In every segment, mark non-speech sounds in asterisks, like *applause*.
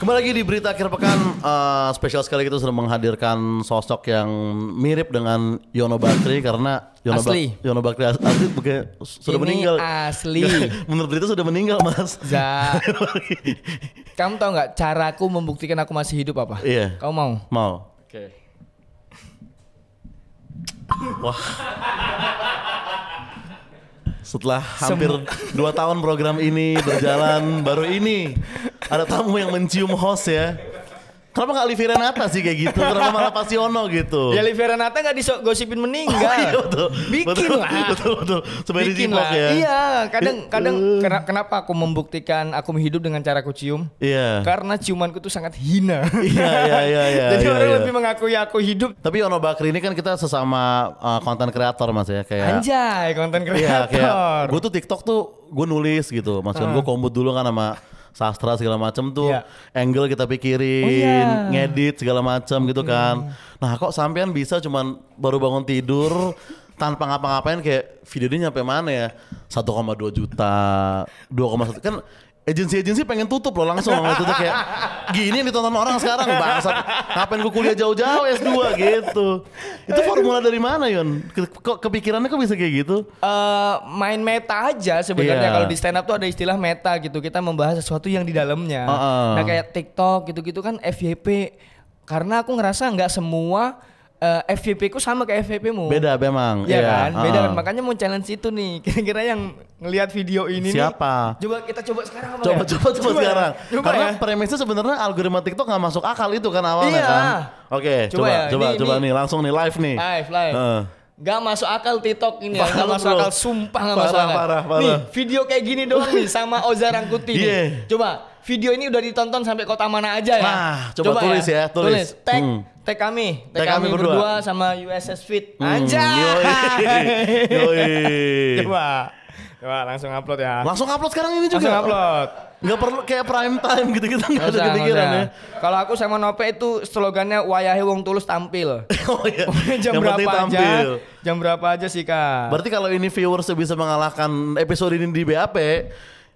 Kembali lagi di berita akhir pekan uh, spesial sekali kita sudah menghadirkan sosok yang mirip dengan Yono Bakri karena Yono asli. Ba Yono Bakri asli, asli sudah Ini meninggal. Asli. *laughs* Menurut berita sudah meninggal mas. Ya. Kamu tahu nggak caraku membuktikan aku masih hidup apa? Iya. Kamu mau? Mau. Oke. Okay. Wah setelah hampir Sem *laughs* dua tahun program ini berjalan baru ini ada tamu yang mencium host ya Kenapa gak Livi Renata sih kayak gitu? Kenapa malah Pasiono gitu? Ya Livi Renata gak digosipin meninggal. Oh, iya, betul. Bikin betul, lah. Betul, betul. Supaya Bikin lah. ya. Iya, kadang eh. kadang kenapa aku membuktikan aku hidup dengan cara aku cium? Iya. Yeah. Karena ciumanku tuh sangat hina. Iya, iya, iya. iya *laughs* Jadi iya, orang iya. lebih mengakui aku hidup. Tapi Ono Bakri ini kan kita sesama eh, konten kreator mas ya. Kayak, Anjay, konten iya, kreator. Iya, gue tuh TikTok tuh gue nulis gitu. Maksudnya uh. gue kombut dulu kan sama sastra segala macam tuh yeah. angle kita pikirin, oh, yeah. ngedit segala macam gitu iya, kan. Iya. Nah, kok sampean bisa cuman baru bangun tidur tanpa ngapa-ngapain kayak video ini nyampe mana ya? 1,2 juta, 2,1 kan agensi-agensi pengen tutup loh langsung gitu itu kayak gini yang ditonton orang sekarang bangsat ngapain gue kuliah jauh-jauh S2 gitu itu formula dari mana Yon? Kok kepikirannya kok bisa kayak gitu? Uh, main meta aja sebenarnya yeah. kalau di stand up tuh ada istilah meta gitu kita membahas sesuatu yang di dalamnya uh -uh. nah kayak TikTok gitu-gitu kan FYP karena aku ngerasa nggak semua uh, eh, FVP ku sama kayak FVP mu. Beda memang. Iya yeah, kan? Beda uh. kan. Makanya mau challenge itu nih. *laughs* Kira-kira yang ngelihat video ini Siapa? Nih, coba kita coba sekarang apa coba, ya? coba, coba, coba ya? sekarang. Coba Karena ya? premisnya sebenarnya algoritma TikTok gak masuk akal itu kan awalnya iya. kan. Oke, okay, coba coba ya. coba, coba nih langsung nih live nih. Live, live. Uh. Gak masuk akal TikTok ini ya. Gak masuk akal, sumpah gak parah, masuk akal. Parah, parah. Nih, video kayak gini doang nih sama Oza Rangkuti yeah. Iya. Coba, video ini udah ditonton sampai kota mana aja ya. Nah, coba, coba tulis ya, ya tulis. tulis. Tag, hmm tag kami, tag, kami, berdua. berdua sama USS Fit. Hmm. Anjay. Yoi. *laughs* Yoi. Coba. Coba langsung upload ya. Langsung upload sekarang ini juga. Langsung upload. Gak perlu kayak prime time gitu-gitu gak, gak ada kepikiran ya. Kalau aku sama Nope itu slogannya wayahe wong tulus tampil. *laughs* oh iya. *laughs* jam Yang berapa tampil. aja? Jam berapa aja sih, Kak? Berarti kalau ini viewers bisa mengalahkan episode ini di BAP,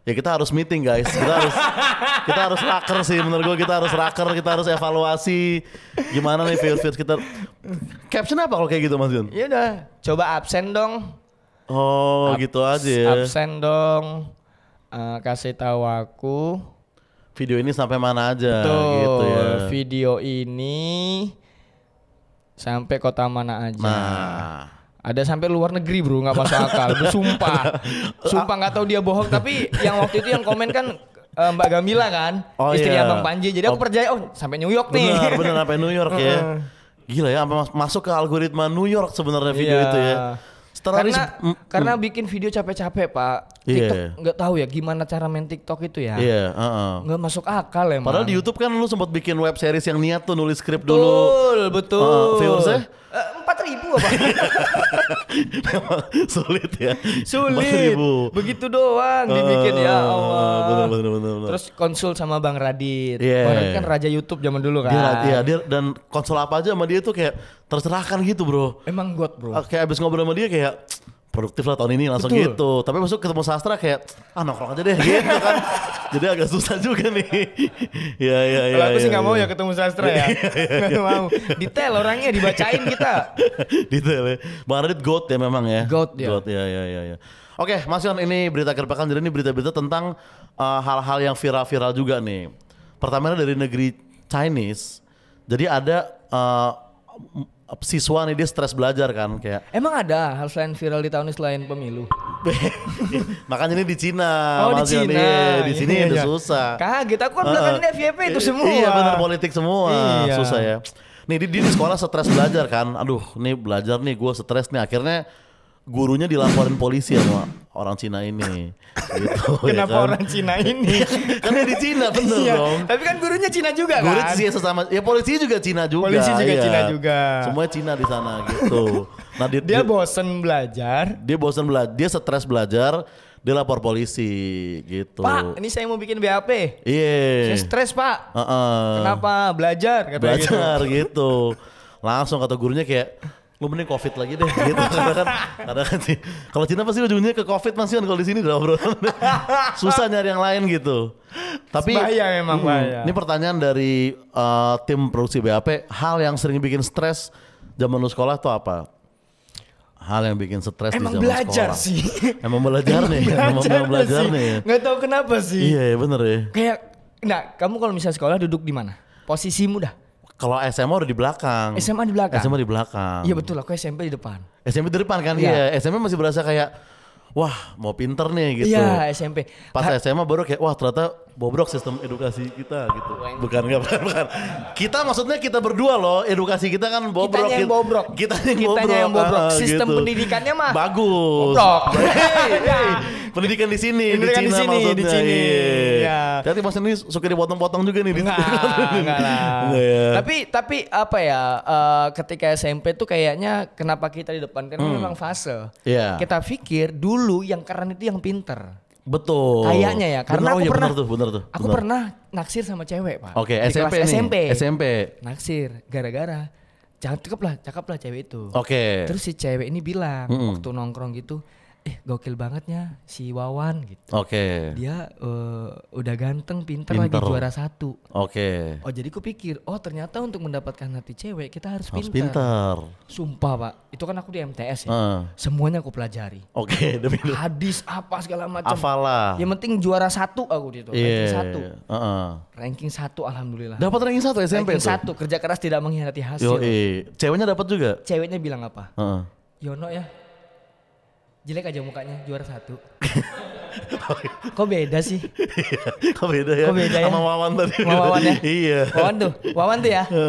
ya kita harus meeting guys kita harus *laughs* kita harus raker sih menurut gue kita harus raker kita harus evaluasi gimana nih field field kita caption apa kalau kayak gitu mas Jun? Ya udah coba absen dong oh Ab gitu aja ya. absen dong uh, kasih tahu aku video ini sampai mana aja gitu Betul, gitu ya video ini sampai kota mana aja nah ada sampai luar negeri bro, nggak masuk akal. Sumpah, *laughs* sumpah nggak tahu dia bohong. Tapi yang waktu itu yang komen kan uh, Mbak Gamila kan, oh, istri iya. Abang Panji. Jadi aku oh. percaya, oh sampai New York nih. Bener, bener sampai New York ya. *laughs* Gila ya, masuk ke algoritma New York sebenarnya video yeah. itu ya. Setelah karena mm, karena mm. bikin video capek-capek pak yeah. TikTok nggak tahu ya gimana cara main TikTok itu ya yeah, iya, uh -uh. nggak masuk akal emang padahal di YouTube kan lu sempat bikin web series yang niat tuh nulis skrip dulu betul betul uh, viewersnya uh, gue Pak. *laughs* sulit ya. Sulit. Begitu doang dibikin ya oh, Allah. Bener, bener, bener, Terus konsul sama Bang Radit. Yeah. Bang iya, Radit kan iya. raja YouTube zaman dulu kan. Dia, dia, dia dan konsul apa aja sama dia tuh kayak terserahkan gitu, Bro. Emang god, Bro. Ah, kayak abis ngobrol sama dia kayak produktif lah tahun ini langsung Betul. gitu. Tapi masuk ketemu sastra kayak ah nongkrong aja deh gitu kan. *laughs* Jadi agak susah juga nih. ya ya ya. Kalau aku iya, sih nggak ya, mau ya ketemu sastra ya. *laughs* Iya, iya, nggak ya, mau. Detail orangnya dibacain kita. *laughs* Detail ya. Bang Radit God ya memang ya. God ya. God ya ya ya. ya. Oke, Mas Yon ini berita kerpakan jadi ini berita-berita tentang eh, hal-hal uh, yang viral-viral juga nih. Pertama dari negeri Chinese. Jadi ada uh, siswa nih dia stres belajar kan kayak emang ada hal selain viral di tahun ini selain pemilu *laughs* makanya ini di Cina oh di Cina iya, di iya, sini iya, udah iya. susah kaget aku kan belakang ini FYP itu semua iya benar politik semua iya. susah ya nih di di sekolah stres belajar kan aduh nih belajar nih gue stres nih akhirnya gurunya dilaporin polisi sama ya, orang Cina ini. Gitu, ya *laughs* Kenapa ya kan? orang Cina ini? *laughs* Karena di Cina bener iya. dong. Tapi kan gurunya Cina juga Guru kan? Gurunya sesama, ya polisi juga Cina juga. Polisi juga iya. Cina juga. Semuanya Cina di sana gitu. Nah dia, dia, bosen belajar. Dia bosen belajar, dia stres belajar. Dia lapor polisi gitu. Pak, ini saya mau bikin BAP. Iya. Yeah. Saya stres pak. uh -uh. Kenapa belajar? Kata belajar gitu. gitu. Langsung kata gurunya kayak lu mending covid lagi deh gitu *laughs* karena kan karena kan sih kalau Cina pasti ujungnya ke covid masih kan kalau di sini udah bro *laughs* susah nyari yang lain gitu tapi bahaya memang hmm, ini pertanyaan dari uh, tim produksi BAP hal yang sering bikin stres zaman lu sekolah tuh apa hal yang bikin stres emang di zaman belajar sekolah. sih emang belajar *laughs* nih emang belajar, emang belajar nih nggak tahu kenapa sih iya ya bener ya kayak nah kamu kalau misalnya sekolah duduk di mana posisimu dah kalau SMA udah di belakang. SMA di belakang. SMA di belakang. Iya betul, lah, aku SMP di depan. SMP di depan kan? Iya. Ya, SMP masih berasa kayak wah mau pinter nih gitu. Iya SMP. Pas ha SMA baru kayak wah ternyata bobrok sistem edukasi kita gitu. Bukan enggak bukan, bukan. Kita maksudnya kita berdua loh, edukasi kita kan bobrok. Kita yang gitu. bobrok. Kita yang bobrok. yang bobrok. Ah, sistem gitu. pendidikannya mah bagus. Bobrok. *laughs* hey, hey. *laughs* Ya. Pendidikan di sini, Pendidikan di, sini, maksudnya. di sini. Iya. Ya. Tapi maksudnya ini suka dipotong-potong juga nih enggak, di Enggak *laughs* ya. Tapi tapi apa ya? Uh, ketika SMP tuh kayaknya kenapa kita di depan kan hmm. memang fase. Yeah. Kita pikir dulu yang keren itu yang pinter. Betul. Kayaknya ya, karena bener, oh, aku iya, pernah bener tuh, bener tuh. Aku bener. pernah naksir sama cewek, Pak. Oke, okay, SMP SMP. SMP. Naksir gara-gara cakep lah, cakep lah cewek itu. Oke. Okay. Terus si cewek ini bilang mm -mm. waktu nongkrong gitu, eh gokil bangetnya si Wawan gitu. Oke. Okay. Dia uh, udah ganteng, pinter, lagi juara satu. Oke. Okay. Oh jadi pikir, oh ternyata untuk mendapatkan hati cewek kita harus, harus pinter. Sumpah pak, itu kan aku di MTS ya. Uh. Semuanya aku pelajari. Oke. Okay, *laughs* demi Hadis apa segala macam. Afalah. Yang penting juara satu aku di Yeah. Ranking satu. Uh -uh. Ranking satu alhamdulillah. Dapat ranking satu SMP ranking itu. Ranking satu kerja keras tidak mengkhianati hasil. Yo, Ceweknya dapat juga. Ceweknya bilang apa? Uh -uh. Yono ya jelek aja mukanya juara satu. *laughs* Oh, iya. Kok beda sih? Iya, kok beda ya? Kok beda ya? Sama Wawan tadi. Sama Wawan ya? Iya. Wawan tuh, Wawan tuh ya. *laughs* Iya.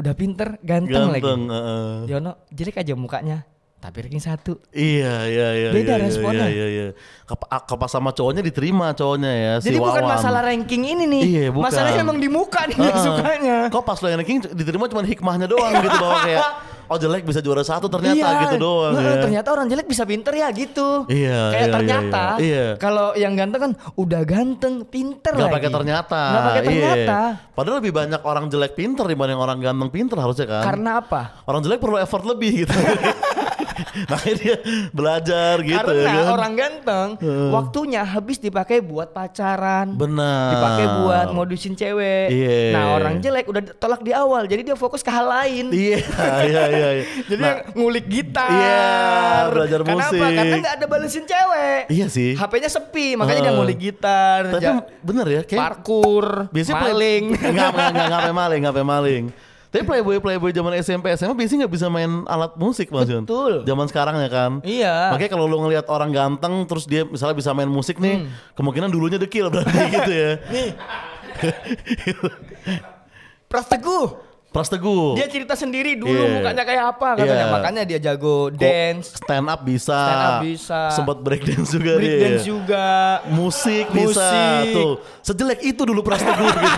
Udah pinter, ganteng, ganteng lagi. Uh. Yono jelek aja mukanya tapi ranking satu. Iya iya iya. Beda iya, responnya. Iya iya. iya. Kep ah, Kepa sama cowoknya diterima cowoknya ya. Jadi si bukan masalah ranking ini nih. Iya bukan. Masalahnya emang di muka nih uh, sukanya. Kok pas lo yang ranking diterima cuma hikmahnya doang gitu bahwa kayak *laughs* oh jelek bisa juara satu ternyata iya, gitu doang. Nah, ya. Ternyata orang jelek bisa pinter ya gitu. Iya. Kayak iya, iya, ternyata iya, iya. kalau yang ganteng kan udah ganteng pinter Gak pakai ternyata. Gak pakai iya. ternyata. Iya. Padahal lebih banyak orang jelek pinter dibanding orang ganteng pinter harusnya kan. Karena apa? Orang jelek perlu effort lebih gitu. *laughs* makanya dia belajar gitu karena kan? orang ganteng hmm. waktunya habis dipakai buat pacaran benar dipakai buat modusin cewek yeah. nah orang jelek udah tolak di awal jadi dia fokus ke hal lain iya iya iya jadi nah, ngulik gitar iya yeah, belajar karena musik apa? karena nggak ada balesin cewek iya sih HP-nya sepi makanya uh. dia ngulik gitar tapi bener ya kayak parkur biasanya maling nggak nggak nggak maling nggak maling tapi playboy playboy zaman SMP SMA biasanya nggak bisa main alat musik mas Jun. Betul. Zaman sekarang ya kan. Iya. Makanya kalau lo ngelihat orang ganteng terus dia misalnya bisa main musik nih, hmm. kemungkinan dulunya dekil berarti *laughs* gitu ya. nih. Pras Pras Teguh. Dia cerita sendiri dulu yeah. mukanya kayak apa katanya. Yeah. Makanya dia jago dance, stand up bisa. Stand up bisa. Sempat break dance juga break dia. dance juga. Musik, bisa Musik tuh. Sejelek itu dulu Pras Teguh *laughs* gitu.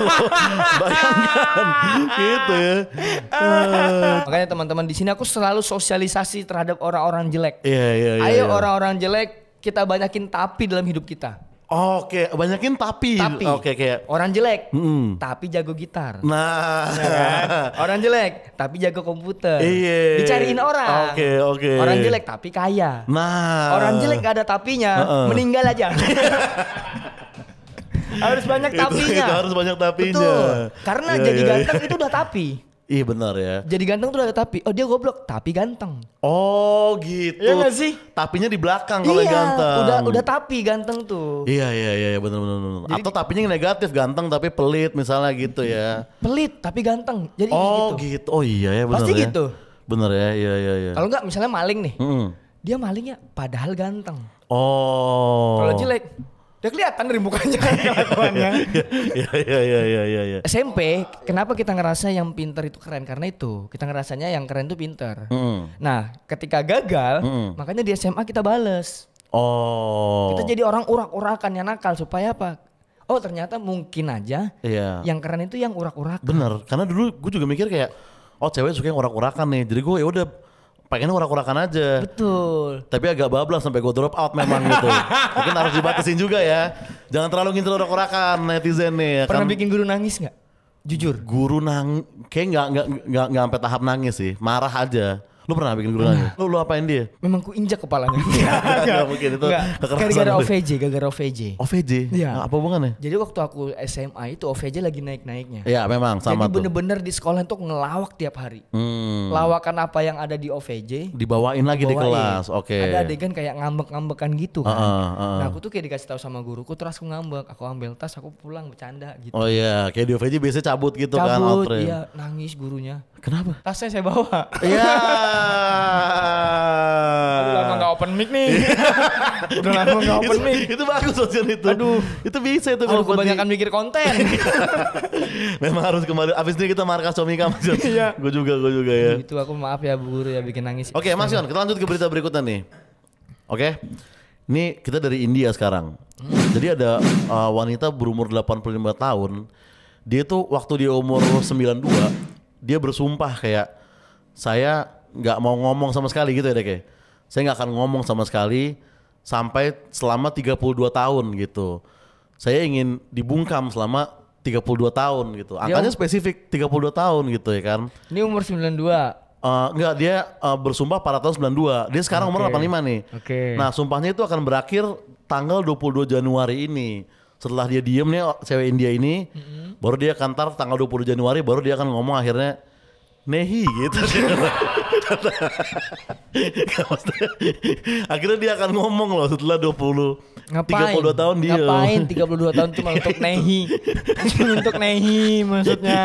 Bayangkan gitu ya. Uh. *laughs* Makanya teman-teman di sini aku selalu sosialisasi terhadap orang-orang jelek. Iya, yeah, iya, yeah, iya. Yeah, Ayo iya. orang-orang yeah. jelek kita banyakin tapi dalam hidup kita. Oke, okay. banyakin tapi. Tapi. Oke, okay, kayak orang jelek, mm. tapi jago gitar. Nah, ya kan? orang jelek, tapi jago komputer. Iya. Dicariin orang. Oke, okay, oke. Okay. Orang jelek tapi kaya. Nah. Orang jelek gak ada tapinya, uh -uh. meninggal aja. *laughs* harus banyak tapinya. Itu, itu harus banyak tapinya. Betul. Karena yeah, jadi iya, iya. ganteng yeah. itu udah tapi. Iya benar ya. Jadi ganteng tuh ada tapi. Oh dia goblok, tapi ganteng. Oh gitu. Iya gak sih? Tapinya di belakang kalau iya, ganteng. Udah udah tapi ganteng tuh. Iya iya iya, iya benar benar. Jadi, Atau tapinya negatif ganteng tapi pelit misalnya gitu ya. Pelit tapi ganteng. Jadi oh, gitu. gitu. Oh iya ya benar. Pasti ya. gitu. Bener ya, iya iya iya. Kalau nggak misalnya maling nih. Mm -hmm. Dia malingnya padahal ganteng. Oh. Kalau jelek Udah kelihatan dari mukanya kan kelakuannya. *laughs* Iya iya iya iya iya, iya, iya. SMP, kenapa kita ngerasa yang pinter itu keren? Karena itu, kita ngerasanya yang keren itu pinter. Mm. Nah, ketika gagal, mm. makanya di SMA kita bales. Oh. Kita jadi orang urak-urakan yang nakal supaya apa? Oh, ternyata mungkin aja yeah. yang keren itu yang urak-urakan. Bener, karena dulu gue juga mikir kayak oh cewek suka yang urak-urakan nih. Jadi gue ya udah pengen urak-urakan aja. Betul. Tapi agak bablas sampai gue drop out memang gitu. *laughs* Mungkin harus dibatasin juga ya. Jangan terlalu ngintil urak-urakan netizen nih. Ya Pernah kan? bikin guru nangis nggak? Jujur. Guru nang, kayak nggak nggak nggak sampai tahap nangis sih. Marah aja. Lu pernah bikin gulanya? Lu, lu apain dia? Memang ku injak kepalanya. Enggak *laughs* mungkin itu. Gara-gara OVJ, gara-gara OVJ. OVJ? Iya. Nah, apa hubungannya? Jadi waktu aku SMA itu OVJ lagi naik-naiknya. Iya memang sama Jadi bener-bener di sekolah itu ngelawak tiap hari. Hmm. Lawakan apa yang ada di OVJ. Dibawain lagi dibawain. di kelas, oke. Okay. Ada adegan kayak ngambek-ngambekan gitu kan. Uh, uh, uh. Nah aku tuh kayak dikasih tahu sama guruku, terus aku ngambek. Aku ambil tas, aku pulang bercanda gitu. Oh iya, kayak di OVJ biasanya cabut gitu cabut, kan. Cabut, iya nangis gurunya. Kenapa? Tasnya saya bawa. Iya. Udah lama gak open mic nih. *laughs* Udah lama gak open itu, mic. Itu bagus sosial itu. Aduh. Itu bisa itu. Aduh oh, kebanyakan di... mikir konten. *laughs* Memang harus kembali. Abis ini kita markas suami kamu. Iya. gue juga, gue juga ya. Itu aku maaf ya Bu Guru ya bikin nangis. Oke okay, Mas Yon, kita lanjut ke berita berikutnya nih. Oke. Okay? Ini kita dari India sekarang. Hmm. Jadi ada uh, wanita berumur 85 tahun. Dia tuh waktu dia umur 92 dia bersumpah kayak saya nggak mau ngomong sama sekali gitu ya deh kayak saya nggak akan ngomong sama sekali sampai selama 32 tahun gitu saya ingin dibungkam selama 32 tahun gitu. Angkanya um- spesifik 32 tahun gitu ya kan. Ini umur 92. Uh, enggak dia uh, bersumpah pada tahun 92. Dia sekarang okay. umur 85 nih. Oke. Okay. Nah, sumpahnya itu akan berakhir tanggal 22 Januari ini setelah dia diem nih oh, cewek India ini mm-hmm. baru dia kantar tanggal 20 Januari baru dia akan ngomong akhirnya Nehi gitu *laughs* akhirnya dia akan ngomong loh setelah 20 ngapain, 32 tahun dia ngapain 32 tahun cuma untuk nehi untuk nehi maksudnya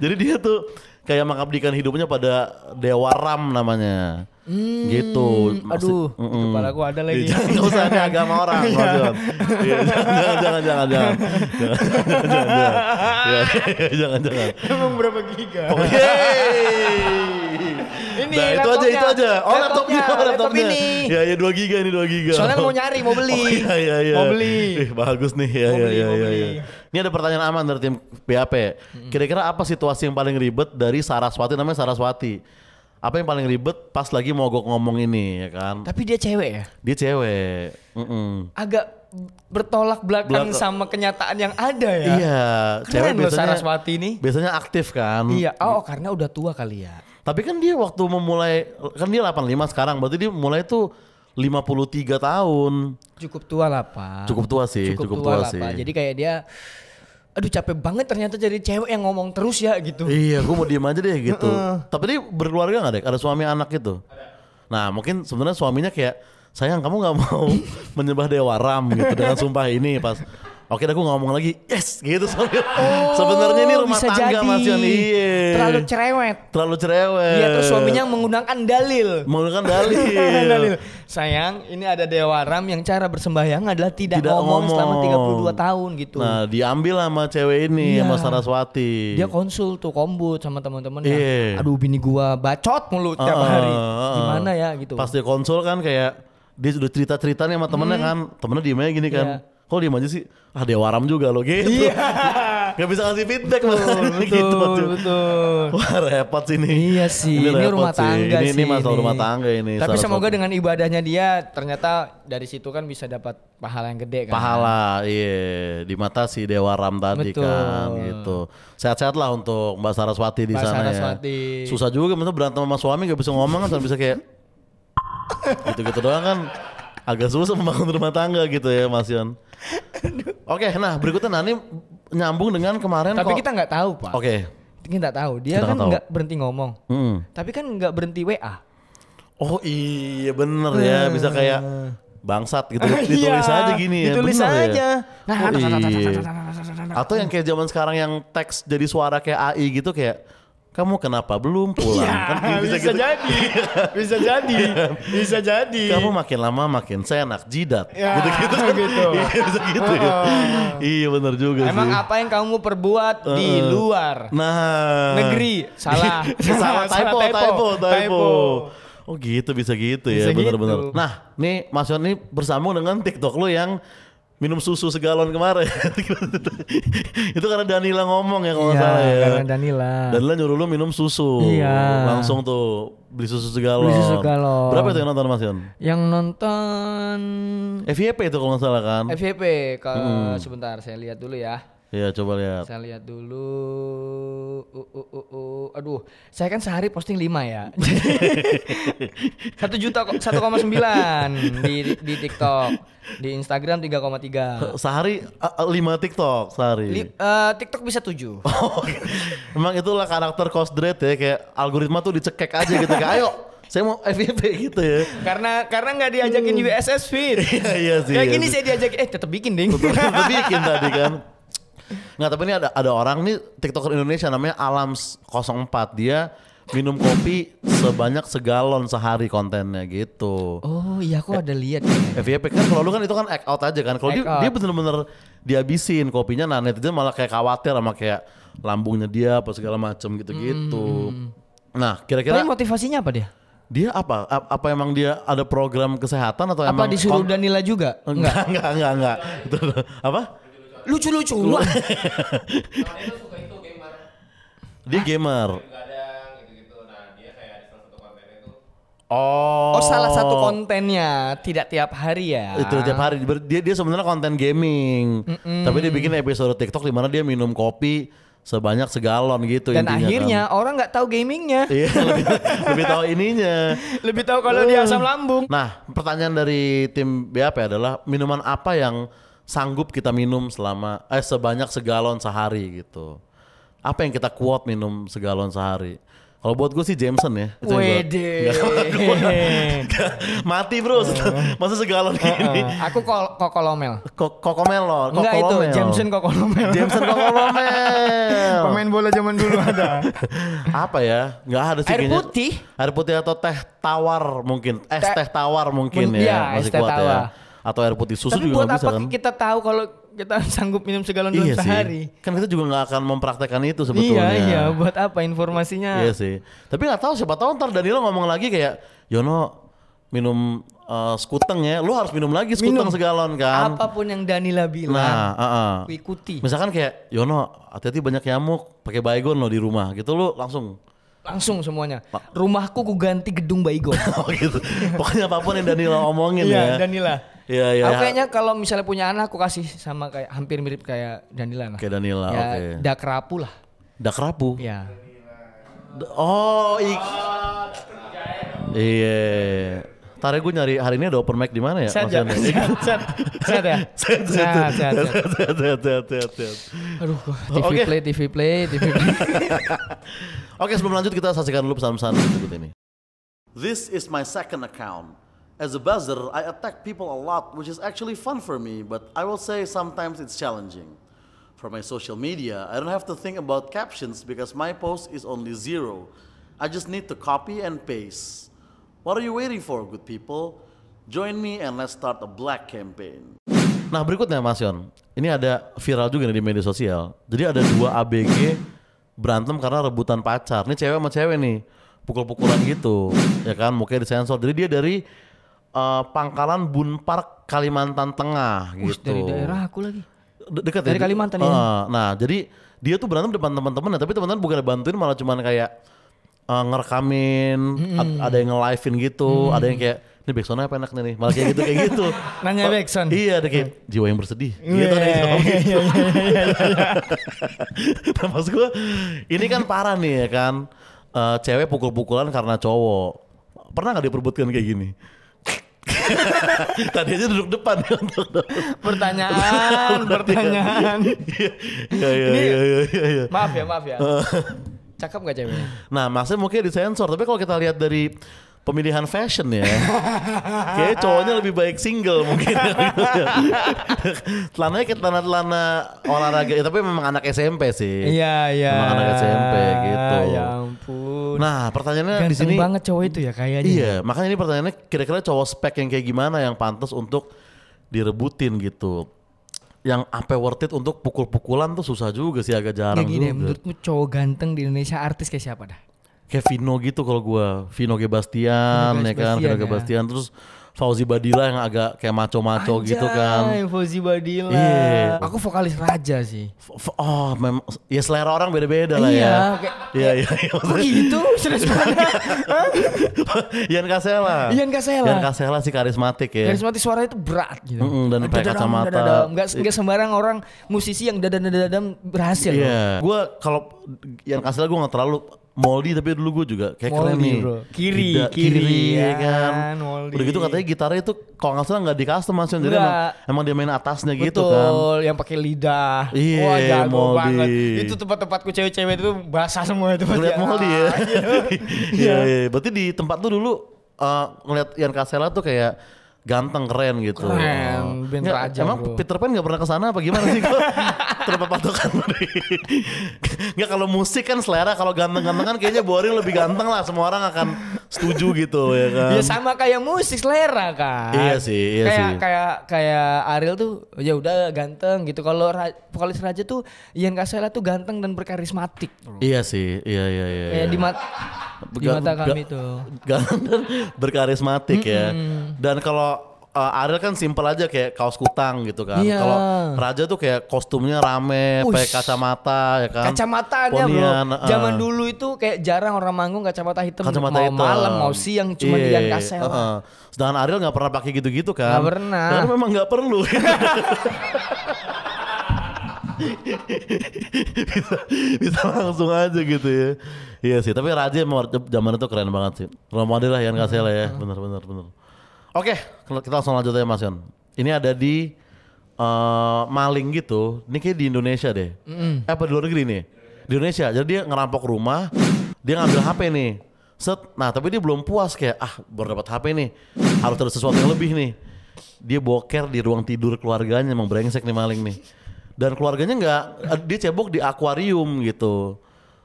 jadi dia tuh kayak mengabdikan hidupnya pada dewa ram namanya Hmm, gitu. Maksud, aduh, mm -mm. kepala gua ada lagi. Jangan usah nih agama orang, iya. Iya, jangan. jangan jangan jangan *laughs* jangan. Jangan jangan. Iya, jangan jangan. jangan berapa giga? Oh, yeay ini nah, itu aja itu aja. Oh laptopnya, laptopnya. laptop ini. Ya ya dua giga ini dua giga. Soalnya mau nyari, mau beli. Oh, ya ya ya. Mau beli. Eh, bagus nih ya mau ya beli, ya, ya, ya. Ini ada pertanyaan aman dari tim PHP. Kira-kira apa situasi yang paling ribet dari Saraswati namanya Saraswati? Apa yang paling ribet pas lagi mau gue ngomong ini ya kan? Tapi dia cewek ya? Dia cewek. Mm -mm. Agak bertolak belakang Belak sama kenyataan yang ada ya. Iya, Keren cewek biasanya Saraswati ini. Biasanya aktif kan. Iya, oh karena udah tua kali ya. Tapi kan dia waktu memulai kan dia 85 sekarang berarti dia mulai tuh 53 tahun. Cukup tua lah, Pak. Cukup tua sih, cukup, cukup tua, tua lah, sih. Pak. Jadi kayak dia aduh capek banget ternyata jadi cewek yang ngomong terus ya gitu. Iya, gue mau diem aja deh *laughs* gitu. Tapi dia berkeluarga gak deh? Ada suami anak gitu? Ada. Nah mungkin sebenarnya suaminya kayak sayang kamu nggak mau *laughs* menyembah dewa ram gitu dengan sumpah ini pas Oke, aku ngomong lagi, yes gitu sambil. *laughs* Oh, sebenarnya ini rumah tangga jadi. Mas Yon. Iye. Terlalu cerewet. Terlalu cerewet. Iya, terus suaminya menggunakan dalil. Menggunakan *laughs* dalil. dalil. Sayang, ini ada dewa ram yang cara bersembahyang adalah tidak, tidak ngomong, ngomong selama 32 tahun gitu. Nah, diambil sama cewek ini, iya. sama Saraswati. Dia konsul tuh kombut sama teman-teman. Iya. Aduh, bini gua bacot mulu tiap uh, hari. Ah, ah. Gimana ya gitu. Pas dia konsul kan kayak dia sudah cerita-ceritanya sama temennya hmm. kan. Temennya mana gini kan. Iya kok diem aja sih ah waram juga lo gitu iya *laughs* gak bisa kasih feedback betul, betul, *laughs* gitu betul *laughs* wah repot sih ini iya sih ini, ini rumah tangga ini, sih ini masalah ini. rumah tangga ini tapi semoga dengan ibadahnya dia ternyata dari situ kan bisa dapat pahala yang gede kan pahala iya di mata si dewa ram tadi betul. kan gitu sehat-sehat lah untuk Mbak Saraswati di sana ya. Saraswati. ya susah juga masa berantem sama suami gak bisa ngomong kan bisa kayak gitu-gitu doang kan agak susah membangun rumah tangga gitu ya Mas Yon Oke, okay, nah berikutnya Nani nyambung dengan kemarin. Tapi kok... kita nggak tahu pak. Oke. Okay. Kita nggak tahu. Dia kita kan nggak berhenti ngomong. Hmm. Tapi kan nggak berhenti WA. Oh iya bener ya bisa kayak bangsat gitu ah, ditulis iya, aja gini ya ditulis bener aja ya? nah, oh, iya. atau yang kayak zaman sekarang yang teks jadi suara kayak AI gitu kayak kamu kenapa belum pulang? Ya, kan bisa, gitu. bisa gitu. jadi, bisa jadi, bisa jadi. Kamu makin lama makin senak jidat. Ya, gitu-gitu kan? *laughs* gitu. Iya, bisa gitu ya. Iya benar juga Emang sih. apa yang kamu perbuat uh, di luar? Nah. Negeri, salah. *laughs* salah, typo, typo, typo. Oh gitu, bisa gitu ya, benar-benar. Gitu. Nah, nih Mas Yon ini bersambung dengan TikTok lo yang minum susu segalon kemarin. *laughs* itu karena Danila ngomong ya kalau iya, salah ya. Karena Danila. Danila nyuruh lu minum susu. Iya. Langsung tuh beli susu segalon. Beli susu segalon. Berapa itu yang nonton Mas Yon? Yang nonton FYP itu kalau nggak salah kan? FYP kalau hmm. sebentar saya lihat dulu ya. Iya, coba lihat. Saya lihat dulu. Uh, uh, uh, uh. Aduh, saya kan sehari posting 5 ya. *laughs* Satu juta satu koma sembilan di di TikTok, di Instagram 3,3. Sehari lima TikTok sehari. Li, uh, TikTok bisa tujuh. *laughs* Oh, emang itulah karakter rate ya kayak algoritma tuh dicekek aja gitu kayak ayo saya mau FYP gitu ya. Karena karena nggak diajakin hmm. USS Fit. *laughs* iya, iya sih. Kayak iya gini sih. saya diajak eh tetap bikin ding. Tetap bikin tadi kan. Nggak, tapi ini ada ada orang nih TikToker Indonesia namanya Alams04. Dia minum kopi sebanyak segalon sehari kontennya gitu. Oh iya aku eh, ada lihat. Ya. FYP kan kalau lu kan itu kan act out aja kan. Kalau dia, out. dia bener-bener dihabisin kopinya nah netizen malah kayak khawatir sama kayak lambungnya dia apa segala macem gitu-gitu. Mm-hmm. Nah kira-kira. Tapi motivasinya apa dia? Dia apa? A apa emang dia ada program kesehatan atau apa emang disuruh Danila juga? Enggak, enggak, enggak, enggak. enggak. apa? lucu lucu Lu. dia gamer. Oh. oh salah satu kontennya tidak tiap hari ya? Eh, Itu tiap hari. Dia dia sebenarnya konten gaming, mm -mm. tapi dia bikin episode TikTok di mana dia minum kopi sebanyak segalon gitu. Dan akhirnya kan. orang nggak tahu gamingnya. *laughs* Iya lebih, lebih tahu ininya. Lebih tahu kalau uh. dia asam eh. lambung. Nah pertanyaan dari tim BAP adalah minuman apa yang sanggup kita minum selama eh sebanyak segalon sehari gitu. Apa yang kita kuat minum segalon sehari? Kalau buat gue sih Jameson ya. Itu Wede. *laughs* Mati bro. Oh. Masa segalon gini. Eh, eh. Aku kok kokolomel. Kokomel loh. Enggak itu Jameson kokolomel. Jameson kokolomel. *laughs* Pemain bola zaman dulu ada. *laughs* Apa ya? Enggak ada sih. Air kayaknya. putih. Air putih atau teh tawar mungkin. Es teh tawar mungkin ya. Iya es teh ya. tawar. Ya atau air putih susu Tapi juga buat apa bisa kan? kita tahu kalau kita *laughs* sanggup minum segalon dalam iya sehari? Kan kita juga nggak akan mempraktekkan itu iya, sebetulnya. Iya iya. Buat apa informasinya? Iya sih. Tapi nggak tahu siapa tahu ntar Danilo ngomong lagi kayak Yono minum uh, eh, skuteng ya, lu harus minum lagi skuteng minum. segalon kan. Apapun yang Danila bilang, nah, uh, uh. ikuti. Misalkan kayak Yono, hati-hati banyak nyamuk, pakai baygon lo di rumah, gitu lu langsung. Langsung semuanya. Rumahku ku ganti gedung baygon. *laughs* oh gitu. Pokoknya apapun yang iya, ya. Danila omongin ya. Iya, Danila. Iya iya. Aku kayaknya kalau misalnya punya anak aku kasih sama kayak hampir mirip kayak Danila lah. Kayak Danila, ya, oke. Okay. Dakrapu lah. rapu. Iya. Oh, ik. Iya. Tare ya gue nyari hari ini ada open mic di mana ya? Sehat, *laughs* sehat, sehat, ya? *laughs* Sehat, sehat, sehat, sehat, sehat, sehat, sehat. Aduh, *laughs* TV okay. Play, TV Play, TV Play. Oke, okay, sebelum lanjut kita saksikan dulu pesan-pesan berikut ini. This is my second account as a buzzer, I attack people a lot, which is actually fun for me, but I will say sometimes it's challenging. For my social media, I don't have to think about captions because my post is only zero. I just need to copy and paste. What are you waiting for, good people? Join me and let's start a black campaign. Nah berikutnya Mas Yon, ini ada viral juga nih di media sosial. Jadi ada dua ABG berantem karena rebutan pacar. Ini cewek sama cewek nih, pukul-pukulan gitu, ya kan? Mukanya disensor. Jadi dia dari uh, Pangkalan Bun Park Kalimantan Tengah Ush, gitu. dari daerah aku lagi. De dekat dari ya? Kalimantan uh, ya. Nah, jadi dia tuh berantem depan teman-teman, tapi teman-teman bukan bantuin malah cuman kayak uh, ngerekamin, hmm. ada yang nge-livein gitu, hmm. ada yang kayak ini backsoundnya apa enak nih malah kayak gitu kayak gitu *laughs* nanya oh, backsound iya ada kayak jiwa yang bersedih iya, gitu nih gitu. *laughs* nah gue ini kan parah nih ya kan uh, cewek pukul-pukulan karena cowok pernah nggak diperbutkan kayak gini *laughs* Tadi aja duduk depan ya ya, ini ya, ya, ya, ya. Maaf ya, maaf ya. *laughs* Cakep gak ceweknya? Nah, maksudnya mungkin disensor, tapi kalau kita lihat dari pemilihan fashion ya. *laughs* kayak cowoknya lebih baik single mungkin. Telananya kayak telana-telana olahraga, ya, tapi memang anak SMP sih. Iya, iya. Memang anak SMP gitu. Ya Nah, pertanyaannya di sini banget cowok itu ya kayaknya. Iya, makanya ini pertanyaannya kira-kira cowok spek yang kayak gimana yang pantas untuk direbutin gitu. Yang apa worth it untuk pukul-pukulan tuh susah juga sih agak jarang. Ya gini, juga. menurutmu cowok ganteng di Indonesia artis kayak siapa dah? Kayak Vino gitu kalau gua, Vino Gebastian, Vino Gebastian ya kan, Vino Gebastian ya. terus Fauzi Badila yang agak kayak maco-maco gitu kan. Fauzi Badila. Iya. Aku vokalis Raja sih. F oh, memang ya selera orang beda-beda lah iya, ya. Iya, iya, iya. Kok gitu? Serius banget. *laughs* Ian Kasela. Ian Kasela. Ian Kasela sih karismatik ya. Karismatik suaranya itu berat gitu. Mm -hmm, dan pakai kacamata. Enggak enggak sembarang orang musisi yang dadam dadam berhasil. Iya. Gue kalau Ian Kasela gue gak terlalu Moldy tapi dulu gue juga kayak Moldy, keren nih. Bro. Kiri, Gida, kiri, kiri ya kan. Moldy. Udah gitu katanya gitarnya itu kalau nggak salah nggak di custom mas, jadi emang, emang dia main atasnya Betul, gitu kan. Betul, yang pakai lidah. Iya, Wah jago Moldy. banget. Itu tempat-tempatku cewek-cewek itu basah semua itu. Lihat Moldy ya. Ah, iya. *laughs* Iya, iya, iya. Berarti di tempat tuh dulu uh, ngeliat Ian Kasela tuh kayak ganteng keren gitu. Keren, band aja. raja Emang bro. Peter Pan gak pernah kesana apa gimana sih? *laughs* kenapa patokan nggak kalau musik kan selera kalau ganteng-ganteng kan kayaknya boring lebih ganteng lah semua orang akan setuju gitu ya kan ya sama kayak musik selera kan iya sih iya kayak sih. kayak kayak Ariel tuh ya udah ganteng gitu kalau vokalis Raja tuh yang Ian selera tuh ganteng dan berkarismatik iya sih iya iya iya, iya. di mata di mata kami tuh ganteng berkarismatik ya dan kalau uh, Ariel kan simpel aja kayak kaos kutang gitu kan. Iya. Kalau Raja tuh kayak kostumnya rame, pakai kacamata ya kan. Kacamata Ponian, bro. Uh. Eh. Zaman dulu itu kayak jarang orang manggung kacamata hitam. Kacamata mau hitam. malam mau siang cuma dia iya, iya. kasel. Uh -uh. Sedangkan Ariel nggak pernah pakai gitu-gitu kan. Gak pernah. Karena memang nggak perlu. *laughs* bisa, bisa langsung aja gitu ya. Iya sih, tapi Raja zaman itu keren banget sih. Role lah lah Yan lah ya, hmm. bener bener bener. Oke, kita langsung lanjut aja Mas Yon. Ini ada di uh, maling gitu. Ini kayak di Indonesia deh. Mm. Eh, apa di luar negeri nih? Di Indonesia. Jadi dia ngerampok rumah, dia ngambil HP nih. Set, nah tapi dia belum puas kayak ah baru dapat HP nih. Harus ada sesuatu yang lebih nih. Dia boker di ruang tidur keluarganya, emang brengsek nih maling nih. Dan keluarganya nggak, eh, dia cebok di akuarium gitu.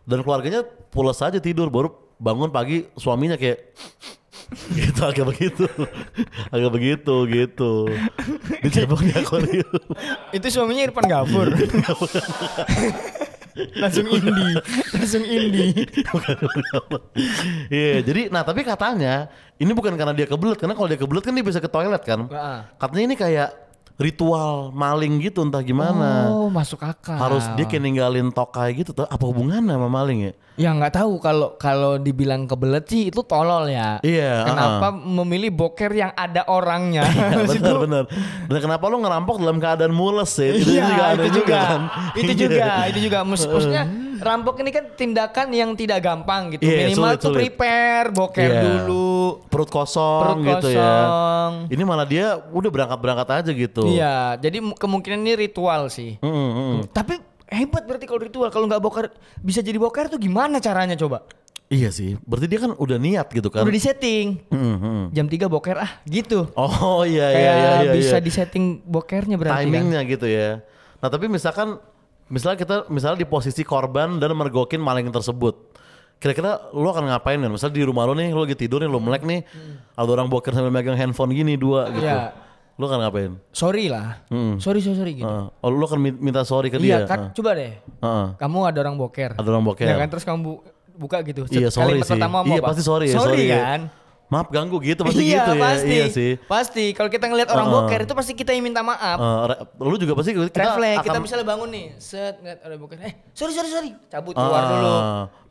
Dan keluarganya pulas aja tidur, baru bangun pagi suaminya kayak gitu agak begitu agak begitu gitu di di akuarium ya, itu suaminya Irfan Gafur iya, langsung indie langsung indie iya yeah, jadi nah tapi katanya ini bukan karena dia kebelet karena kalau dia kebelet kan dia bisa ke toilet kan katanya ini kayak ritual maling gitu entah gimana. Oh, masuk akal. Harus dia kayak ninggalin tokai gitu tuh. Apa hubungannya sama maling ya? Ya nggak tahu kalau kalau dibilang kebelet sih itu tolol ya. Iya. Kenapa uh -uh. memilih boker yang ada orangnya? *laughs* Iya, benar benar. Dan kenapa lo ngerampok dalam keadaan mules sih? Ya? Itu iya, juga itu juga. juga kan? itu juga, *laughs* itu juga. Maksudnya eh rampok ini kan tindakan yang tidak gampang gitu. Yeah, Minimal sulit, tuh sulit. prepare, boker yeah. dulu, perut kosong, perut gitu ya. kosong ya. Ini malah dia udah berangkat-berangkat aja gitu. Iya, yeah, jadi kemungkinan ini ritual sih. Mm, mm, mm -hmm. Tapi hebat berarti kalau ritual kalau nggak boker bisa jadi boker tuh gimana caranya coba? Iya sih, berarti dia kan udah niat gitu kan? Udah setting. mm -hmm. jam 3 boker ah gitu. Oh iya iya Kayak iya, iya, iya. bisa setting bokernya berarti. Kan. Timingnya kan? gitu ya. Nah tapi misalkan misalnya kita misalnya di posisi korban dan mergokin maling tersebut kira-kira lu akan ngapain kan misalnya di rumah lu nih lu lagi tidur nih lo melek nih hmm. ada orang boker sambil megang handphone gini dua gitu ya. lu akan ngapain sorry lah hmm. sorry sorry sorry gitu uh. oh, lo akan minta sorry ke iya, dia kan uh. coba deh uh. kamu ada orang boker ada orang boker ya kan terus kamu buka gitu iya, sorry kalimat sih. iya, apa? pasti sorry ya sorry, sorry ya. kan maaf ganggu gitu pasti iya, gitu ya iya pasti, iya sih pasti kalau kita ngelihat orang uh, boker itu pasti kita yang minta maaf uh, lu juga pasti kita Reflek, akan... kita misalnya bangun nih set ngeliat orang boker eh sorry sorry sorry cabut uh, keluar ah. dulu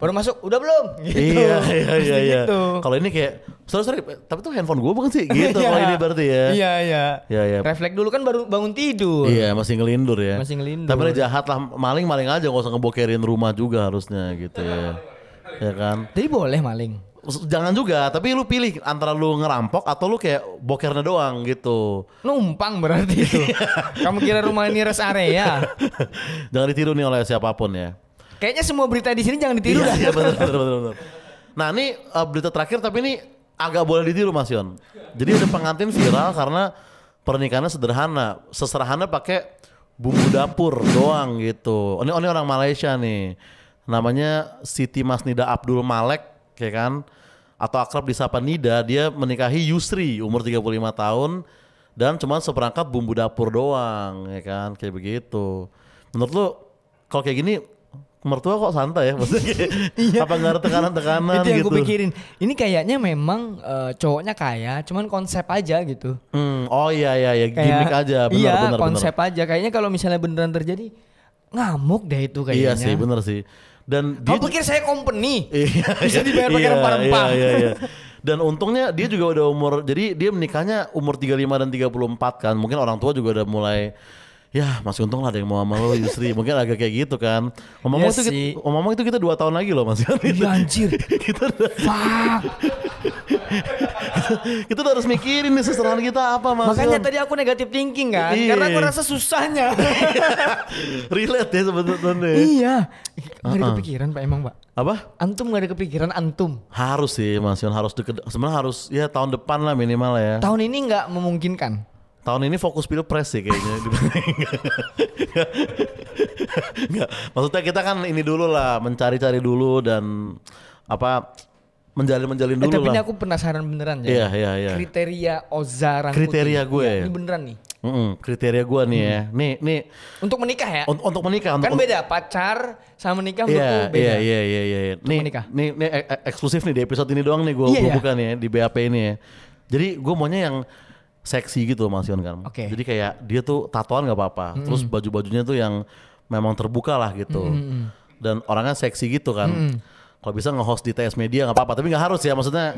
baru masuk udah belum *laughs* gitu iya iya iya, iya. Gitu. kalau ini kayak sorry sorry tapi tuh handphone gue bukan sih gitu *laughs* iya. kalau ini berarti ya iya iya iya iya refleks dulu kan baru bangun tidur iya masih ngelindur ya masih ngelindur tapi jahat lah maling maling aja gak usah ngebokerin rumah juga harusnya gitu ya ya kan jadi boleh maling jangan juga tapi lu pilih antara lu ngerampok atau lu kayak bokernya doang gitu numpang berarti itu *laughs* iya. kamu kira rumah ini rest area *laughs* jangan ditiru nih oleh siapapun ya kayaknya semua berita di sini jangan ditiru iya, iya *laughs* bener, bener, bener, nah ini uh, berita terakhir tapi ini agak boleh ditiru Mas Yon jadi ada pengantin viral karena pernikahannya sederhana seserahannya pakai bumbu dapur doang gitu ini, ini orang Malaysia nih namanya Siti Masnida Abdul Malek ya kan? Atau akrab disapa Nida, dia menikahi Yusri umur 35 tahun dan cuma seperangkat bumbu dapur doang, ya kan? Kayak begitu. Menurut lu kalau kayak gini mertua kok santai ya *laughs* maksudnya iya. apa nggak ada tekanan-tekanan itu yang gue gitu? pikirin ini kayaknya memang uh, cowoknya kaya cuman konsep aja gitu hmm, oh iya iya ya gimmick aja benar iya, benar konsep bener. aja kayaknya kalau misalnya beneran terjadi ngamuk deh itu iya kayaknya iya sih bener sih dan dia pikir saya company *laughs* iya, bisa iya. dibayar pakai iya, rempah-rempah iya, iya, iya. dan untungnya dia juga udah umur jadi dia menikahnya umur 35 dan 34 kan mungkin orang tua juga udah mulai ya masih untung lah ada yang mau sama lo Yusri mungkin agak kayak gitu kan ngomong yes, iya itu kita, ngomong itu kita dua tahun lagi loh masih. kan iya anjir kita udah *laughs* kita udah harus mikirin nih seserahan kita apa mas makanya tadi aku negatif thinking kan Iyi. karena aku rasa susahnya *laughs* relate ya sebetulnya iya nggak ada kepikiran pak emang pak apa? Antum gak ada kepikiran antum? Harus sih Mas Yon, harus deket, sebenarnya harus ya tahun depan lah minimal ya. Tahun ini nggak memungkinkan tahun ini fokus pilpres sih kayaknya. Enggak. *laughs* Maksudnya kita kan ini dulu lah, mencari-cari dulu dan apa menjalin-menjalin eh, dulu eh, tapi lah. aku penasaran beneran ya. Iya, iya, iya. Kriteria ozara Kriteria gue. Ya, ini beneran nih. Mm -mm, kriteria gue nih hmm. ya. Nih, nih. Untuk menikah ya? untuk menikah. Untuk, kan beda pacar sama menikah yeah, beda. Iya, iya, iya, iya. Nih, menikah. nih, nih e-, e-, eksklusif nih di episode ini doang nih gue yeah, yeah. bukan ya di BAP ini ya. Jadi gue maunya yang seksi gitu Mas Yon kan. Okay. Jadi kayak dia tuh tatoan nggak apa-apa. Mm. Terus baju-bajunya tuh yang memang terbuka lah gitu. Mm. Dan orangnya seksi gitu kan. Mm. Kalau bisa nge-host di TS Media gak apa-apa, tapi gak harus ya maksudnya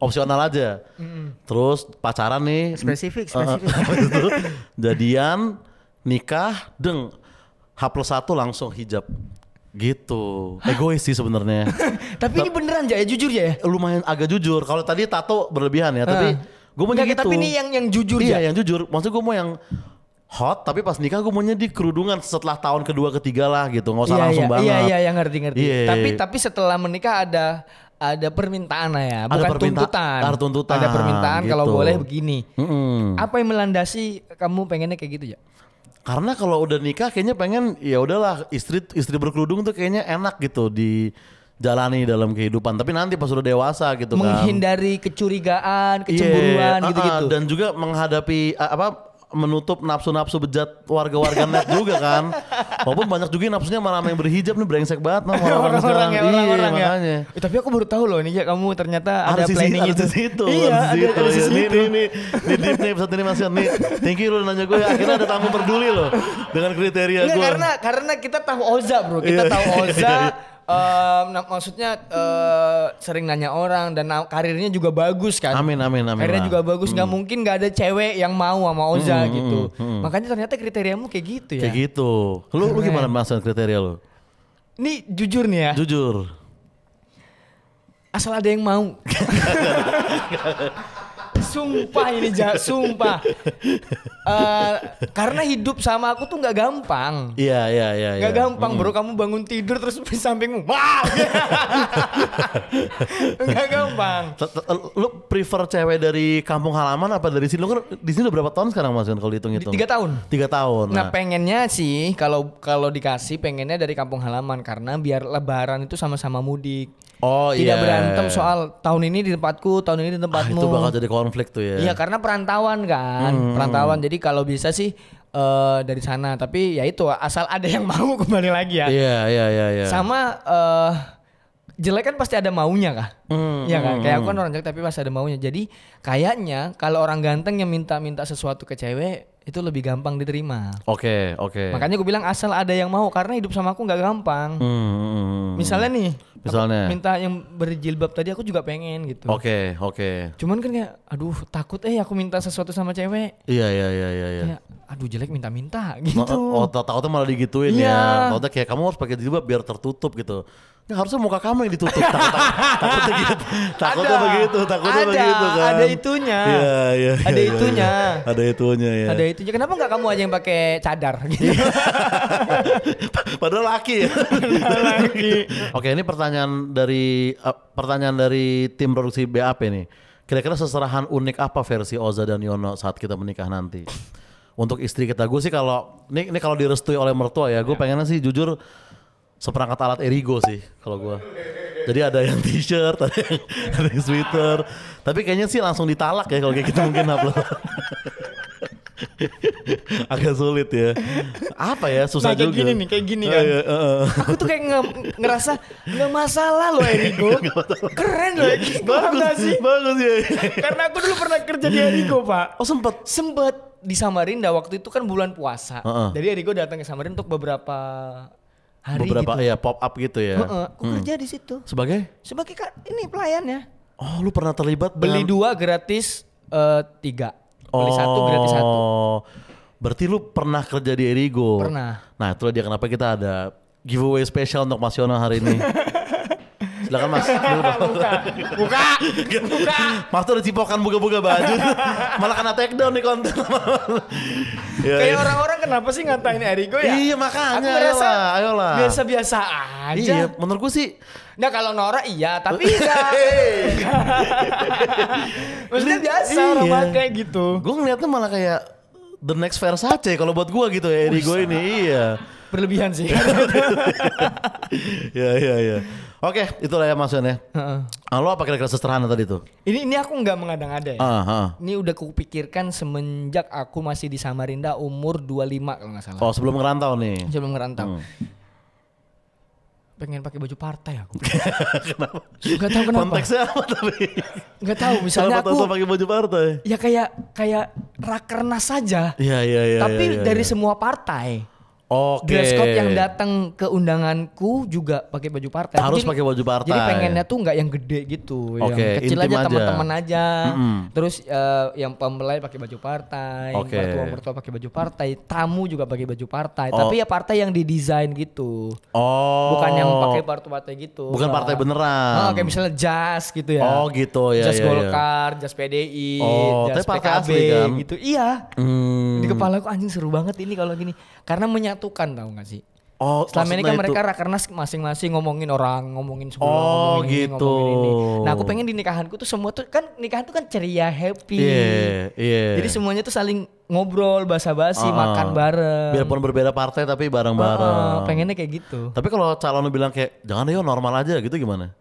opsional aja. Mm. Terus pacaran nih spesifik eh, eh, spesifik. Uh, *laughs* jadian, nikah, deng H plus satu langsung hijab gitu egois sih sebenarnya *laughs* tapi ini beneran ya jujur ya lumayan agak jujur kalau tadi tato berlebihan ya tapi eh. Gue mau gitu. Tapi ini yang yang jujur iya, ya. yang jujur. Maksud gue mau yang hot tapi pas nikah gue maunya di kerudungan setelah tahun kedua ketiga lah gitu nggak usah iya, langsung iya, banget iya iya yang ngerti ngerti yeah. Iya, tapi iya. tapi setelah menikah ada ada permintaan lah ya bukan ada perminta tuntutan ada tuntutan ada permintaan gitu. kalau boleh begini mm -hmm. apa yang melandasi kamu pengennya kayak gitu ya karena kalau udah nikah kayaknya pengen ya udahlah istri istri berkerudung tuh kayaknya enak gitu di jalani dalam kehidupan tapi nanti pas sudah dewasa gitu kan menghindari kecurigaan iya, kecemburuan yeah, gitu-gitu uh dan juga menghadapi uh, apa menutup nafsu-nafsu bejat warga-warga net juga kan *laughs* walaupun banyak juga nafsunya malah yang berhijab nih brengsek banget nah, orang-orang sekarang ya, orang -orang iya, ya. eh, tapi aku baru tahu loh ini ya kamu ternyata ada, ada sisi, planning ada itu situ, iya ada, ada sisi itu ini ini di deep nih episode ini masih nih thank you lo nanya gue akhirnya ada tamu peduli loh dengan kriteria gue karena karena kita tahu Oza bro kita iya, tahu Oza Um, nah, maksudnya uh, sering nanya orang dan karirnya juga bagus kan. Amin amin amin. Karirnya juga bagus, nggak hmm. mungkin nggak ada cewek yang mau sama Oza hmm, hmm, gitu. Hmm, hmm. Makanya ternyata kriteriamu kayak gitu ya. Kayak gitu. Lu lu gimana maksud kriteria lu? Ini jujur nih ya. Jujur. Asal ada yang mau. *laughs* sumpah ini jahat, sumpah. Uh, karena hidup sama aku tuh nggak gampang. Iya iya iya. iya. Nggak ya. gampang mm. bro, kamu bangun tidur terus *laughs* di sampingmu, wah. *laughs* nggak gampang. Lu prefer cewek dari kampung halaman apa dari sini? Lu kan di sini udah berapa tahun sekarang mas kan, kalau dihitung hitung? Tiga tahun. Tiga tahun. Nah, nah pengennya sih kalau kalau dikasih pengennya dari kampung halaman karena biar Lebaran itu sama-sama mudik. Oh Tidak iya. berantem soal tahun ini di tempatku, tahun ini di tempatmu. Ah, itu bakal jadi konflik tuh ya. Iya, karena perantauan kan. Hmm. Perantauan. Jadi kalau bisa sih uh, dari sana, tapi ya itu asal ada yang *laughs* mau kembali lagi ya. Iya, iya, iya, iya. Sama uh, jelek kan pasti ada maunya kah? Hmm, iya kan? Hmm, Kayak aku hmm. kan orang jelek tapi pasti ada maunya. Jadi kayaknya kalau orang ganteng yang minta-minta sesuatu ke cewek itu lebih gampang diterima. Oke, okay, oke. Okay. Makanya gue bilang asal ada yang mau karena hidup sama aku nggak gampang. Hmm, hmm, hmm, hmm. Misalnya nih, misalnya minta yang berjilbab tadi aku juga pengen gitu. Oke, okay, oke. Okay. Cuman kan kayak aduh takut eh aku minta sesuatu sama cewek. Iya, iya, iya, iya, iya. Ya, aduh jelek minta-minta *laughs* gitu. Oh, tuh malah digituin iya. ya. ya. Tahu kayak kamu harus pakai jilbab biar tertutup gitu. Ya harusnya muka kamu yang ditutup. *laughs* takut, takutnya gitu. Takutnya begitu, takutnya ada, begitu kan. Ada itunya. Iya, iya. Ada iya, iya, itunya. Ada itunya ya. Ada itunya itunya kenapa nggak kamu aja yang pakai cadar *laughs* gitu *laughs* padahal laki ya laki oke ini pertanyaan dari uh, pertanyaan dari tim produksi BAP nih kira-kira seserahan unik apa versi Oza dan Yono saat kita menikah nanti untuk istri kita gue sih kalau ini ini kalau direstui oleh mertua ya gue ya. pengennya sih jujur seperangkat alat erigo sih kalau gue jadi ada yang t-shirt ada yang, sweater tapi kayaknya sih langsung ditalak ya kalau kayak gitu mungkin upload *laughs* *laughs* agak sulit ya apa ya susah nah, kayak juga. gini nih kayak gini oh, kan uh, uh, uh. aku tuh kayak nge ngerasa nggak masalah loh Erigo *laughs* keren loh *laughs* bagus sih bagus ya karena aku dulu pernah kerja di Erigo pak oh sempet sempet di Samarinda waktu itu kan bulan puasa uh -uh. jadi Erigo datang ke Samarinda untuk beberapa hari beberapa gitu. ya pop up gitu ya uh -uh. aku hmm. kerja di situ sebagai sebagai ini pelayan ya. oh lu pernah terlibat beli dua gratis uh, tiga Beli oh, satu gratis satu. Oh. Berarti lu pernah kerja di Erigo? Pernah. Nah itulah dia kenapa kita ada giveaway spesial untuk Mas Yono hari ini. *laughs* Lah kan Mas. *laughs* buka. Buka. Buka. Mas tuh udah cipokan buka-buka baju. Malah kena take down nih konten. Iya, kayak iya. orang-orang kenapa sih ngatain Erigo ya? Iya makanya. Aku merasa ayolah, Biasa-biasa aja. Iya, menurut sih Nah kalau Nora iya, tapi enggak. *laughs* Maksudnya biasa iya. orang banget kayak gitu. Gue ngeliatnya malah kayak the next Versace kalau buat gue gitu ya Erigo ini. Iya berlebihan sih. *laughs* ya ya ya. Oke, okay, itulah ya Mas ya. Uh -uh. apa kira-kira sesederhana tadi itu? Ini ini aku nggak mengada-ngada ya. Uh ah, -huh. Ah. Ini udah kupikirkan semenjak aku masih di Samarinda umur 25 kalau nggak salah. Oh, sebelum ngerantau nih. Sebelum ngerantau. Hmm. Pengen pakai baju partai aku. *laughs* kenapa? Gak tau kenapa. Konteksnya apa tapi? Gak tau. misalnya kenapa aku pakai baju partai. Ya kayak kayak rakernas saja. Iya, iya, iya. Tapi ya, ya, dari iya. semua partai Oke. Dress code yang datang ke undanganku juga pakai baju partai. Harus pakai baju partai. Jadi pengennya tuh nggak yang gede gitu, okay. yang kecil Intim aja teman-teman aja. Mm -hmm. Terus uh, yang pembelai pakai baju partai, okay. mertua mertua pakai baju partai, tamu juga pakai baju partai. Oh. Tapi ya partai yang didesain gitu. Oh. Bukan yang pakai partai partai gitu. Bukan partai beneran. Oh, kayak misalnya jas gitu ya. Oh gitu ya. Jas iya, Golkar, iya. jas PDI, oh, jas PKB kan? gitu. Iya. Hmm. Di kepala aku anjing seru banget ini kalau gini. Karena menyat menyatukan tau gak sih? Oh, selama ini kan itu. mereka rakernas masing-masing ngomongin orang, ngomongin semua, oh, ngomongin gitu. ini, ngomongin ini. Nah, aku pengen di nikahanku tuh semua tuh kan nikahan tuh kan ceria, happy. Yeah, yeah. Jadi semuanya tuh saling ngobrol, basa-basi, uh, makan bareng. Biarpun berbeda partai tapi bareng-bareng. Uh, pengennya kayak gitu. Tapi kalau calon bilang kayak jangan deh normal aja gitu gimana?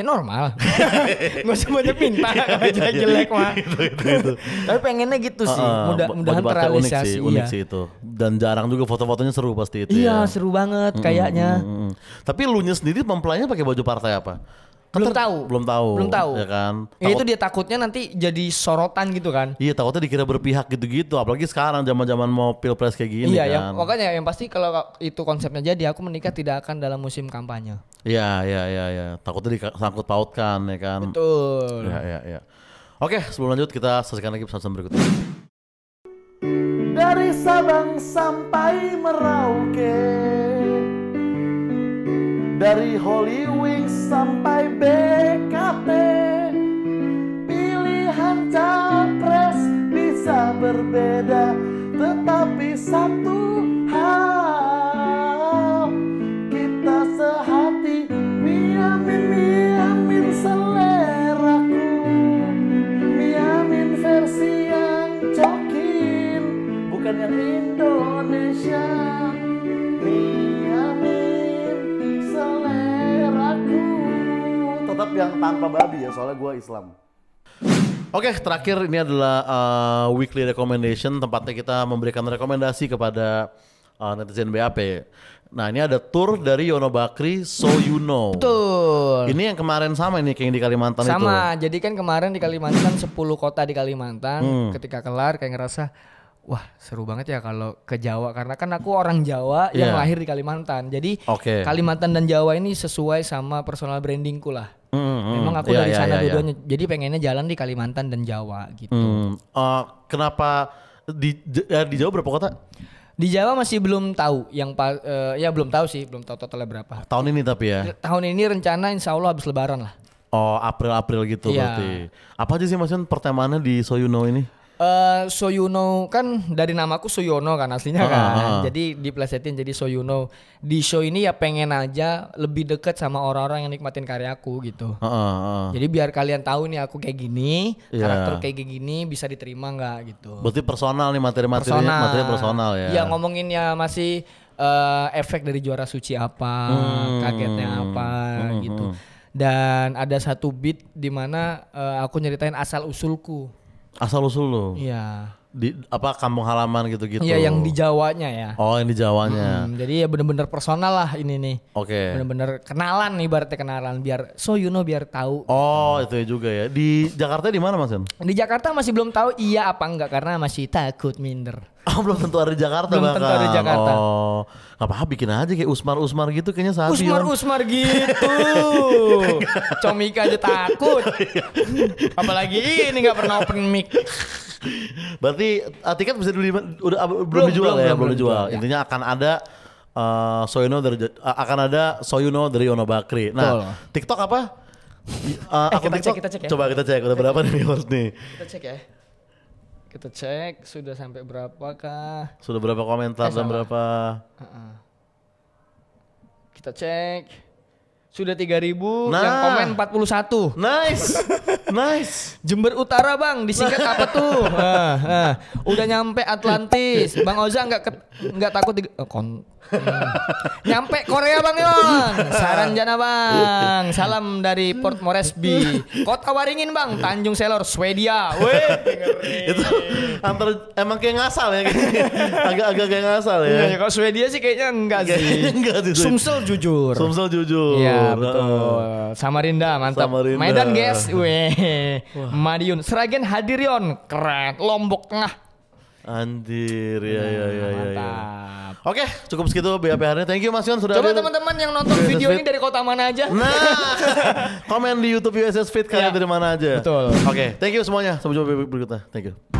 ya normal *laughs* nggak usah banyak minta iya, *laughs* iya, jelek jelek iya. mah itu, itu, itu. tapi pengennya gitu sih uh, mudah mudahan terrealisasi unik sih, iya. sih itu dan jarang juga foto-fotonya seru pasti itu iya ya. seru banget mm -hmm, kayaknya mm tapi lu nya sendiri mempelainya pakai baju partai apa Kater, belum tahu belum tahu belum tahu ya kan Takut, ya itu dia takutnya nanti jadi sorotan gitu kan iya takutnya dikira berpihak gitu-gitu apalagi sekarang zaman-zaman mau pilpres kayak gini iya ya. kan. yang makanya yang pasti kalau itu konsepnya jadi aku menikah tidak akan dalam musim kampanye Iya, iya, iya, ya. Takutnya disangkut pautkan ya kan. Betul. Iya, iya, iya. Oke, sebelum lanjut kita saksikan lagi pesan pesan berikutnya. Dari Sabang sampai Merauke Dari Holy Wings sampai BKT Pilihan capres bisa berbeda Tetapi satu tanpa babi ya soalnya gue Islam. Oke, okay, terakhir ini adalah uh, weekly recommendation tempatnya kita memberikan rekomendasi kepada uh, netizen BAP. Nah, ini ada tour dari Yono Bakri So You Know. Betul. Ini yang kemarin sama ini kayak yang di Kalimantan sama, itu. Sama. Jadi kan kemarin di Kalimantan 10 kota di Kalimantan hmm. ketika kelar kayak ngerasa wah seru banget ya kalau ke Jawa karena kan aku orang Jawa yeah. yang iya. lahir di Kalimantan. Jadi okay. Kalimantan dan Jawa ini sesuai sama personal brandingku lah. Mm, Memang aku yeah, dari yeah, sana yeah, iya. dua-duanya. Yeah. Jadi pengennya jalan di Kalimantan dan Jawa gitu. Mm. Uh, kenapa di eh, di Jawa berapa kota? Di Jawa masih belum tahu yang pa, uh, ya belum tahu sih, belum tahu totalnya berapa. Tahun ini tapi ya. Tahun ini rencana insya Allah habis lebaran lah. Oh, April-April gitu yeah. berarti. Apa aja sih maksudnya pertemanannya di So You Know ini? Uh, eh, Soyuno kan dari namaku Soyono kan aslinya ah, kan. Uh, uh. Jadi diplesetin jadi Soyuno. Di show ini ya pengen aja lebih deket sama orang-orang yang nikmatin karyaku gitu. Uh, uh, Jadi biar kalian tahu nih aku kayak gini, yeah. karakter kayak gini bisa diterima nggak gitu. Berarti personal nih materi-materi personal. materi personal ya. Iya ngomongin ya masih uh, efek dari juara suci apa, hmm. kagetnya apa hmm, hmm gitu. Hmm. Dan ada satu beat dimana uh, eh, aku nyeritain asal usulku. Asal usul lo. Iya. Di apa kampung halaman gitu-gitu. Iya, yang di Jawanya ya. Oh, yang di Jawanya. Hmm, jadi ya bener-bener personal lah ini nih. Oke. Okay. Bener-bener kenalan nih berarti kenalan biar so you know biar tahu. Oh, hmm. itu ya juga ya. Di Jakarta di mana Mas Di Jakarta masih belum tahu iya apa enggak karena masih takut minder. Oh belum tentu ada di Jakarta Belum bahkan. tentu ada di Jakarta. Oh, gak apa-apa bikin aja kayak Usmar-Usmar gitu kayaknya sapi. Usmar-Usmar gitu. *laughs* Comik aja takut. Apalagi ini gak pernah open mic. Berarti uh, tiket bisa dulu udah ah, belum, belum dijual belum, ya, belum, dijual. Ya. Intinya akan ada uh, Soyuno dari uh, akan ada Soyuno dari Ono Bakri. Nah, Tuh. TikTok apa? Uh, eh, aku kita TikTok, cek, kita cek ya. Coba kita cek udah berapa nih viewers nih. Kita cek ya. Kita cek sudah sampai berapa kah? Sudah berapa komentar eh, dan berapa? Uh -uh. Kita cek sudah 3000 nah. yang komen 41 nice *laughs* nice Jember Utara bang disingkat apa tuh nah, *laughs* nah. udah nyampe Atlantis bang Oza nggak nggak takut di oh, kon hmm. nyampe Korea bang Yon jana bang salam dari Port Moresby kota Waringin bang Tanjung Selor Swedia Weh, itu antar emang kayak ngasal ya agak-agak kayak ngasal ya, ya kalau Swedia sih kayaknya enggak sih Sumsel jujur Sumsel jujur ya betul. Samarinda mantap. Samarinda. Medan guys, *laughs* weh. Madiun, Seragen Hadirion, keren. Lombok Tengah, Andir, ya ya ya ya. ya. Oke, okay, cukup segitu hari nya Thank you Mas Yon sudah Coba teman-teman yang nonton USS video Fit. ini dari kota mana aja. Nah, *laughs* komen di YouTube USS Fit kalian ya. dari mana aja. Betul. Oke, okay, thank you semuanya. Sampai jumpa berikutnya. Thank you.